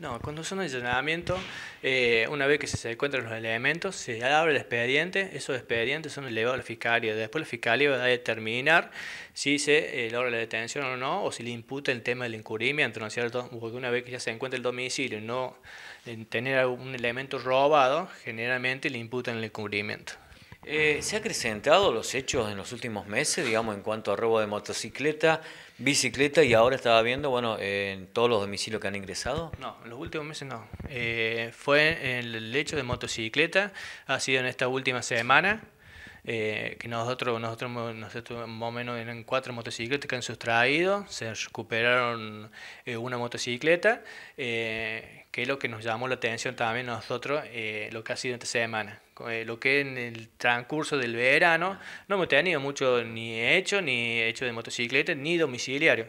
No, cuando son allanamiento, eh, una vez que se encuentran los elementos, se abre el expediente, esos expedientes son elevados a la fiscalía. Después el fiscalía va a determinar si se eh, logra la detención o no, o si le imputa el tema del encubrimiento, ¿no es cierto? Porque una vez que ya se encuentra el domicilio, y no en tener un elemento robado, generalmente le imputan el encubrimiento. Eh, ¿Se ha acrecentado los hechos en los últimos meses, digamos, en cuanto a robo de motocicleta, bicicleta y ahora estaba viendo, bueno, en todos los domicilios que han ingresado? No, en los últimos meses no. Eh, fue el hecho de motocicleta, ha sido en esta última semana. Eh, que nosotros, nosotros, nosotros más o menos eran cuatro motocicletas que han sustraído, se recuperaron eh, una motocicleta, eh, que es lo que nos llamó la atención también nosotros, lo que ha sido esta semana. lo que en el transcurso del verano no hemos tenido mucho ni hecho, ni hecho de motocicleta, ni domiciliario.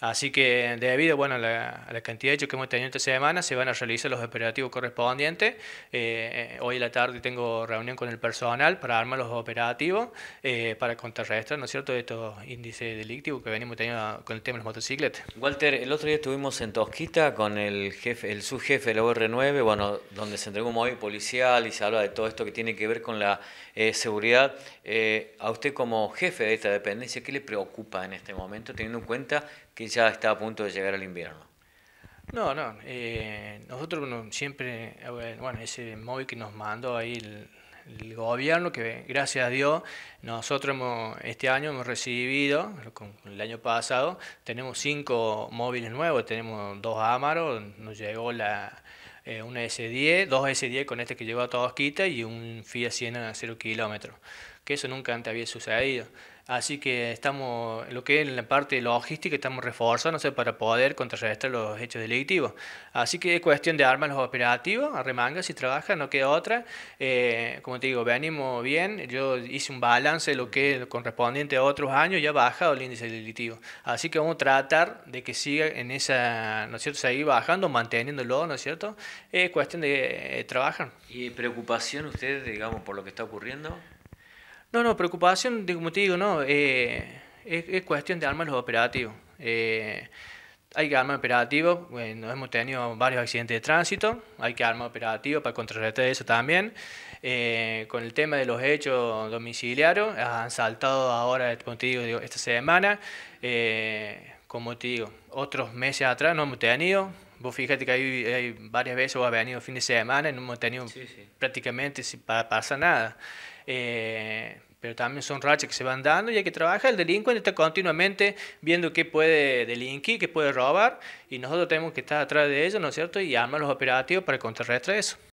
Así que debido bueno, a, la, cantidad de hechos que hemos tenido esta semana, se van a realizar los operativos correspondientes. Eh, eh, hoy en la tarde tengo reunión con el personal para armar los operativos, eh, para contrarrestar, ¿no es cierto?, de estos índices delictivos que venimos teniendo con el tema de las motocicletas. Walter, el otro día estuvimos en Tosquita con el jefe, el subjefe de la OR9, bueno, donde se entregó un móvil policial y se habla de todo esto que tiene que ver con la seguridad. a usted como jefe de esta dependencia, ¿qué le preocupa en este momento, teniendo en cuenta que ya está a punto de llegar al invierno? No, no. Eh, nosotros siempre, eh, bueno, ese móvil que nos mandó ahí el, gobierno, que gracias a Dios, nosotros hemos, este año hemos recibido, con el año pasado, tenemos cinco móviles nuevos, tenemos dos Amaros, nos llegó la, eh, una S10, dos S10 con este que llegó a quita y un Fiat 100 a 0 kilómetros que eso nunca antes había sucedido. Así que estamos, lo que es en la parte logística, estamos sé para poder contrarrestar los hechos delictivos. Así que es cuestión de armas los operativos, arremangas y trabaja, no queda otra. Eh, como te digo, venimos bien. Yo hice un balance de lo que es correspondiente a otros años, ya ha bajado el índice delictivo. Así que vamos a tratar de que siga en esa, ¿no es cierto?, seguir bajando, manteniéndolo, ¿no es cierto? Es cuestión de eh, trabajar. ¿Y preocupación ustedes, digamos, por lo que está ocurriendo? No, no, preocupación, como te digo, no, eh, es, cuestión de armar los operativos. Eh, hay que armar operativos, hemos tenido varios accidentes de tránsito, hay que armar operativos para contrarrestar eso también. Eh, con el tema de los hechos domiciliarios, han saltado ahora, como te digo, esta semana, como te digo, otros meses atrás no hemos tenido, Vos fíjate que hay, varias veces vos venido fin de semana y no hemos tenido prácticamente si pasa nada. Eh, pero también son rachas que se van dando y hay que trabajar. El delincuente está continuamente viendo qué puede delinquir, qué puede robar, y nosotros tenemos que estar atrás de ellos, ¿no es cierto?, y armar los operativos para contrarrestar eso.